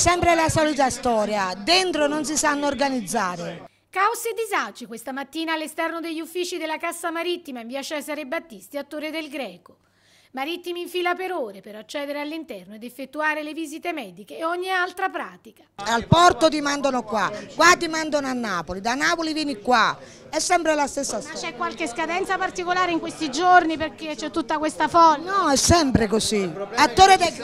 Sempre la solita storia, dentro non si sanno organizzare. Caos e disagi questa mattina all'esterno degli uffici della Cassa Marittima in via Cesare Battisti a Torre del Greco marittimi in fila per ore per accedere all'interno ed effettuare le visite mediche e ogni altra pratica. Al porto ti mandano qua, qua ti mandano a Napoli, da Napoli vieni qua, è sempre la stessa storia. Ma c'è qualche scadenza particolare in questi giorni perché c'è tutta questa folla? No, è sempre così. Attore dei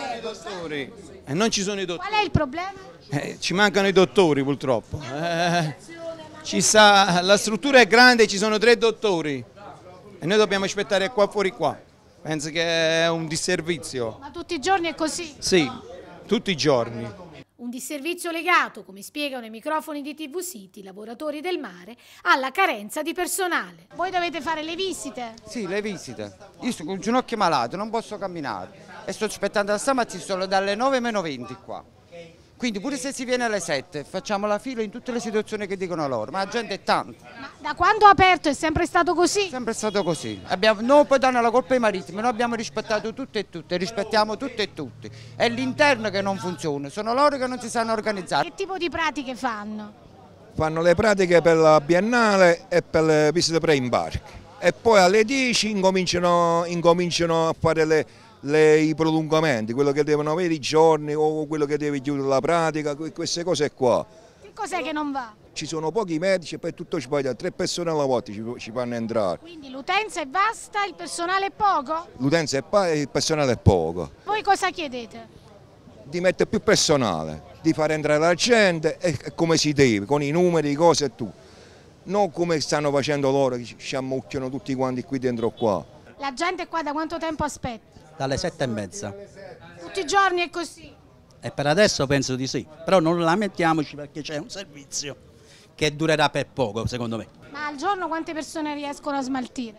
E eh, non ci sono i dottori. Qual è il problema? Eh, ci mancano i dottori purtroppo. Eh, sta, la struttura è grande, ci sono tre dottori e noi dobbiamo aspettare qua fuori qua penso che è un disservizio. Ma tutti i giorni è così? Sì, tutti i giorni. Un disservizio legato, come spiegano i microfoni di TV City, lavoratori del mare, alla carenza di personale. Voi dovete fare le visite? Sì, le visite. Io sono con il ginocchio malato, non posso camminare. E sto aspettando da stamattina, sono dalle 9.20 qua. Quindi pure se si viene alle 7 facciamo la fila in tutte le situazioni che dicono loro, ma la gente è tanta. Ma da quando ha aperto è sempre stato così? Sempre stato così. Abbiamo, noi poi danno la colpa ai marittimi, noi abbiamo rispettato tutte e tutte, rispettiamo tutte e tutti. È l'interno che non funziona, sono loro che non si sanno organizzare. Che tipo di pratiche fanno? Fanno le pratiche per la biennale e per le visite pre-imbarchi e poi alle 10 incominciano, incominciano a fare le le, i prolungamenti, quello che devono avere i giorni o quello che deve chiudere la pratica, queste cose qua. Che cos'è che non va? Ci sono pochi medici e poi tutto sbagliato, tre persone alla volta ci, ci fanno entrare. Quindi l'utenza è vasta, il personale è poco? L'utenza è poca e il personale è poco. Voi cosa chiedete? Di mettere più personale, di far entrare la gente come si deve, con i numeri, le cose e tutto. Non come stanno facendo loro, che ci ammucchiano tutti quanti qui dentro qua. La gente qua da quanto tempo aspetta? dalle sette e mezza. Tutti i giorni è così? E per adesso penso di sì, però non lamentiamoci perché c'è un servizio che durerà per poco secondo me. Ma al giorno quante persone riescono a smaltire?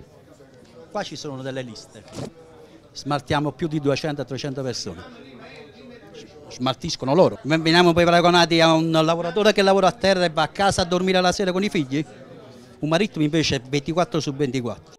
Qua ci sono delle liste, smaltiamo più di 200-300 persone, smaltiscono loro. Veniamo poi paragonati a un lavoratore che lavora a terra e va a casa a dormire la sera con i figli? Un marittimo invece 24 su 24.